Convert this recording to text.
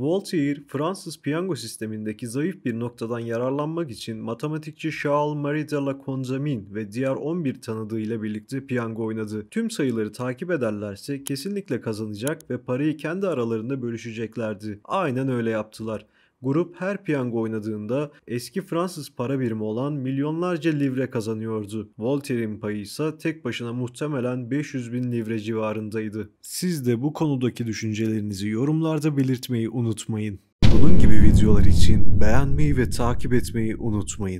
Voltaire, Fransız piyango sistemindeki zayıf bir noktadan yararlanmak için matematikçi Charles-Marie de la Condamine ve diğer 11 tanıdığıyla birlikte piyango oynadı. Tüm sayıları takip ederlerse kesinlikle kazanacak ve parayı kendi aralarında bölüşeceklerdi. Aynen öyle yaptılar. Grup her piyango oynadığında eski Fransız para birimi olan milyonlarca livre kazanıyordu. Voltaire'in payı ise tek başına muhtemelen 500 bin livre civarındaydı. Siz de bu konudaki düşüncelerinizi yorumlarda belirtmeyi unutmayın. Bunun gibi videolar için beğenmeyi ve takip etmeyi unutmayın.